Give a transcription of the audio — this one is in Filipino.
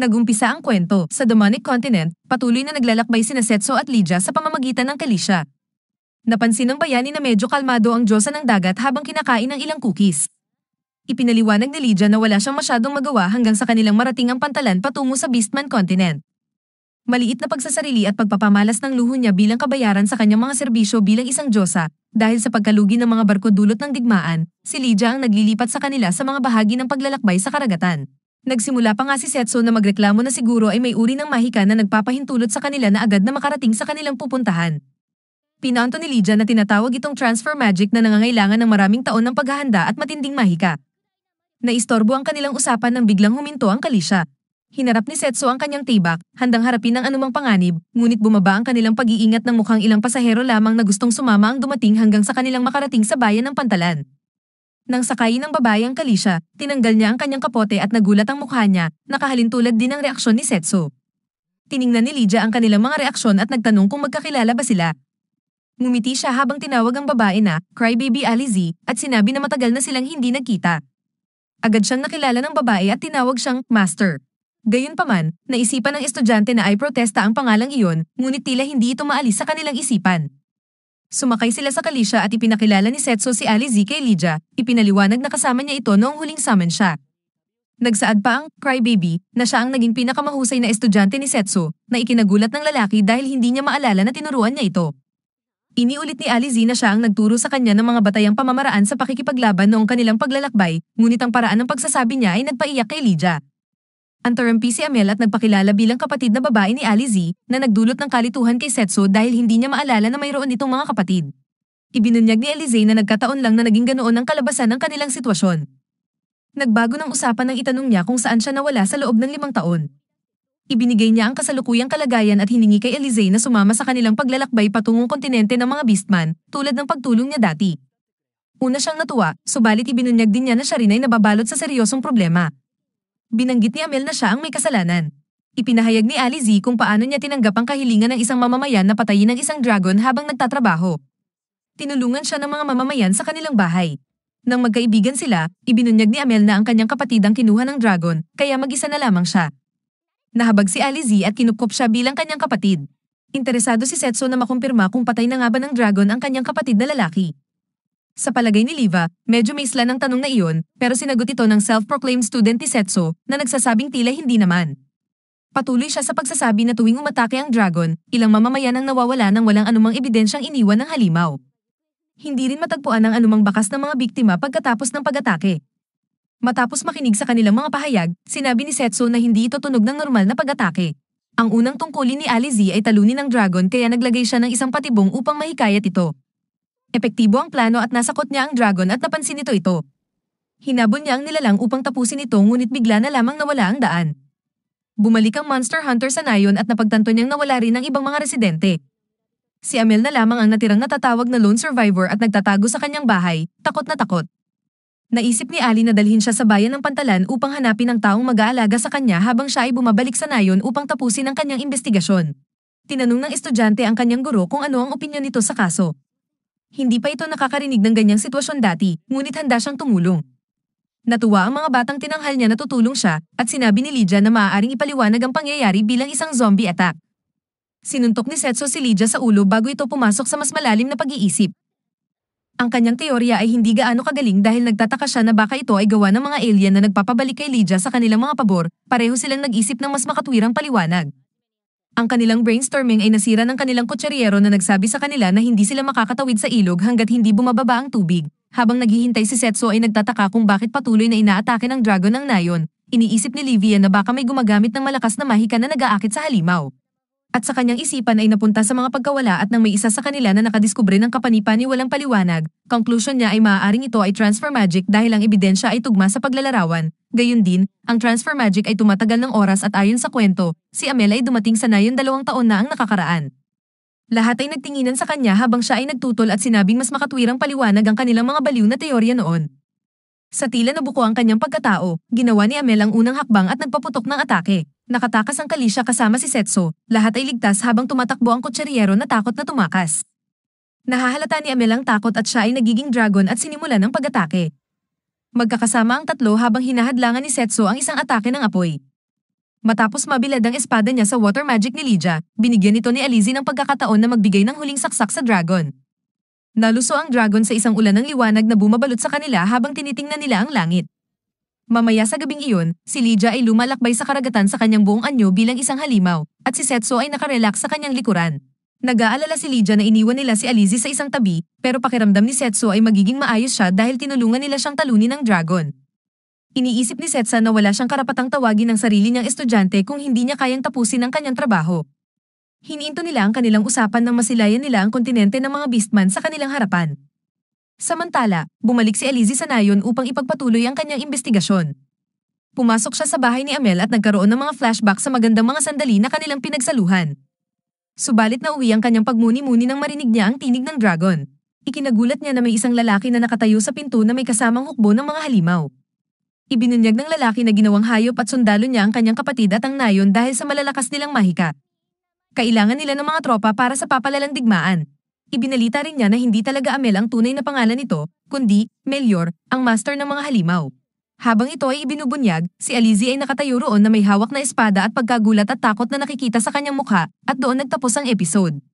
Nagumpisa ang kwento. Sa Dominic Continent, patuloy na naglalakbay sina Setso at Lydia sa pamamagitan ng Kalisha. Napansin ng bayani na medyo kalmado ang Diyosa ng dagat habang kinakain ng ilang cookies. Ipinaliwanag ni Lydia na wala siyang masyadong magawa hanggang sa kanilang marating ang pantalan patungo sa Beastman Continent. Maliit na pagsasarili at pagpapamalas ng luho niya bilang kabayaran sa kanyang mga serbisyo bilang isang diyosa, dahil sa pagkalugi ng mga barko dulot ng digmaan, si Lydia ang naglilipat sa kanila sa mga bahagi ng paglalakbay sa karagatan. Nagsimula pa nga si Setso na magreklamo na siguro ay may uri ng mahika na nagpapahintulot sa kanila na agad na makarating sa kanilang pupuntahan. Pinanto ni Lydia na tinatawag itong transfer magic na nangangailangan ng maraming taon ng paghahanda at matinding mahika. Naistorbo ang kanilang usapan nang biglang huminto ang kalisya. Hinarap ni Setso ang kanyang tibak, handang harapin ang anumang panganib, ngunit bumaba ang kanilang pag-iingat ng mukhang ilang pasahero lamang na gustong sumama ang dumating hanggang sa kanilang makarating sa bayan ng Pantalan. Nang sakay ng babayang ang Kalisha, tinanggal niya ang kanyang kapote at nagulat ang mukha niya, nakahalintulad din ang reaksyon ni Setsu. Tiningnan ni Lydia ang kanilang mga reaksyon at nagtanong kung magkakilala ba sila. Ngumiti siya habang tinawag ang babae na Crybaby Alizee at sinabi na matagal na silang hindi nagkita. Agad siyang nakilala ng babae at tinawag siyang Master. Gayunpaman, naisipan ng estudyante na ay protesta ang pangalang iyon, ngunit tila hindi ito maalis sa kanilang isipan. Sumakay sila sa Kalisha at ipinakilala ni Setso si Ali Z kay Lydia, ipinaliwanag na kasama niya ito noong huling summon siya. Nagsaad pa ang crybaby na siya ang naging pinakamahusay na estudyante ni Setso na ikinagulat ng lalaki dahil hindi niya maalala na tinuruan niya ito. Iniulit ni Ali Z na siya ang nagturo sa kanya ng mga batayang pamamaraan sa pakikipaglaban noong kanilang paglalakbay, ngunit ang paraan ng pagsasabi niya ay nagpaiyak kay Lydia. Antarampi PC Amel at nagpakilala bilang kapatid na babae ni Ali Z na nagdulot ng kalituhan kay Setso dahil hindi niya maalala na mayroon itong mga kapatid. Ibinunyag ni Elize na nagkataon lang na naging ganoon ang kalabasan ng kanilang sitwasyon. Nagbago ng usapan nang itanong niya kung saan siya nawala sa loob ng limang taon. Ibinigay niya ang kasalukuyang kalagayan at hiningi kay Elize na sumama sa kanilang paglalakbay patungong kontinente ng mga beastman tulad ng pagtulong niya dati. Una siyang natuwa, subalit ibinunyag din niya na siya rin ay nababalot sa seryosong problema. Binanggit ni Amel na siya ang may kasalanan. Ipinahayag ni Ali Z kung paano niya tinanggap ang kahilingan ng isang mamamayan na patayin ang isang dragon habang nagtatrabaho. Tinulungan siya ng mga mamamayan sa kanilang bahay. Nang magkaibigan sila, ibinunyag ni Amel na ang kanyang kapatid ang kinuha ng dragon, kaya mag-isa na lamang siya. Nahabag si Ali Z at kinukop siya bilang kanyang kapatid. Interesado si Setso na makumpirma kung patay na nga ba ng dragon ang kanyang kapatid na lalaki. Sa palagay ni Liva, medyo may misla ng tanong na iyon, pero sinagot ito ng self-proclaimed student ni Setso na nagsasabing tila hindi naman. Patuloy siya sa pagsasabi na tuwing umatake ang dragon, ilang mamamayan ang nawawala ng walang anumang ebidensyang iniwan ng halimaw. Hindi rin matagpuan ang anumang bakas ng mga biktima pagkatapos ng pag-atake. Matapos makinig sa kanilang mga pahayag, sinabi ni Setso na hindi ito tunog ng normal na pag-atake. Ang unang tungkulin ni Ali ay talunin ng dragon kaya naglagay siya ng isang patibong upang mahikayat ito. Epektibo ang plano at nasakot niya ang dragon at napansin nito ito. Hinabon niya ang nilalang upang tapusin ito ngunit bigla na lamang nawala ang daan. Bumalik ang monster hunter sa Nayon at napagtanto niyang nawala rin ang ibang mga residente. Si Amel na lamang ang natirang natatawag na lone survivor at nagtatago sa kanyang bahay, takot na takot. Naisip ni Ali na dalhin siya sa bayan ng Pantalan upang hanapin ang taong mag-aalaga sa kanya habang siya ay bumabalik sa Nayon upang tapusin ang kanyang investigasyon. Tinanong ng estudyante ang kanyang guro kung ano ang opinyon nito sa kaso. Hindi pa ito nakakarinig ng ganyang sitwasyon dati, ngunit handa siyang tumulong. Natuwa ang mga batang tinanghal niya na tutulong siya at sinabi ni Lydia na maaaring ipaliwanag ang pangyayari bilang isang zombie attack. Sinuntok ni Setso si Lydia sa ulo bago ito pumasok sa mas malalim na pag-iisip. Ang kanyang teorya ay hindi gaano kagaling dahil nagtataka siya na baka ito ay gawa ng mga alien na nagpapabalik kay Lydia sa kanilang mga pabor, pareho silang nag-isip ng mas makatwirang paliwanag. Ang kanilang brainstorming ay nasira ng kanilang kutseryero na nagsabi sa kanila na hindi sila makakatawid sa ilog hanggat hindi bumababa ang tubig. Habang naghihintay si Setso ay nagtataka kung bakit patuloy na inaatake ng dragon ang Nayon. Iniisip ni Livia na baka may gumagamit ng malakas na mahika na nag-aakit sa halimaw at sa kanyang isipan ay napunta sa mga pagkawala at nang may isa sa kanila na nakadiskubre ng kapanipani walang paliwanag, conclusion niya ay maaaring ito ay transfer magic dahil ang ebidensya ay tugma sa paglalarawan. Gayun din, ang transfer magic ay tumatagal ng oras at ayon sa kwento, si Amel ay dumating sa nayon dalawang taon na ang nakakaraan. Lahat ay nagtinginan sa kanya habang siya ay nagtutol at sinabing mas makatwirang paliwanag ang kanilang mga baliw na teorya noon. Sa tila nabuko ang kanyang pagkatao, ginawa ni Amel ang unang hakbang at nagpaputok ng atake. Nakatakas ang Kalisha kasama si Setso, lahat ay ligtas habang tumatakbo ang kutseryero na takot na tumakas. Nahahalata ni Amel ang takot at siya ay nagiging dragon at sinimulan ang pag-atake. Magkakasama ang tatlo habang hinahadlangan ni Setso ang isang atake ng apoy. Matapos mabilad ang espada niya sa water magic ni Lydia, binigyan ito ni Alizie ng pagkakataon na magbigay ng huling saksak sa dragon. Naluso ang dragon sa isang ulan ng liwanag na bumabalot sa kanila habang tinitingnan nila ang langit. Mamaya sa gabing iyon, si Lydia ay lumalakbay sa karagatan sa kanyang buong anyo bilang isang halimaw, at si Setso ay nakarelax sa kanyang likuran. Nag-aalala si Lydia na iniwan nila si Alizi sa isang tabi, pero pakiramdam ni Setso ay magiging maayos siya dahil tinulungan nila siyang talunin ng dragon. Iniisip ni Setsa na wala siyang karapatang tawagin ang sarili niyang estudyante kung hindi niya kayang tapusin ang kanyang trabaho. Hininto nila ang kanilang usapan nang masilayan nila ang kontinente ng mga beastman sa kanilang harapan. Samantala, bumalik si Elise sa Nayon upang ipagpatuloy ang kanyang investigasyon. Pumasok siya sa bahay ni Amel at nagkaroon ng mga flashback sa magandang mga sandali na kanilang pinagsaluhan. Subalit na uwi ang kanyang pagmuni-muni nang marinig niya ang tinig ng dragon. Ikinagulat niya na may isang lalaki na nakatayo sa pinto na may kasamang hukbo ng mga halimaw. Ibinunyag ng lalaki na ginawang hayop at sundalo niya ang kanyang kapatid at ang nayon dahil sa malalakas nilang mahika. Kailangan nila ng mga tropa para sa papalalang digmaan. Ibinalita rin niya na hindi talaga Amel ang tunay na pangalan nito, kundi Melior, ang master ng mga halimaw. Habang ito ay ibinubunyag, si Alizi ay nakatayo roon na may hawak na espada at pagkagulat at takot na nakikita sa kanyang mukha, at doon nagtapos ang episode.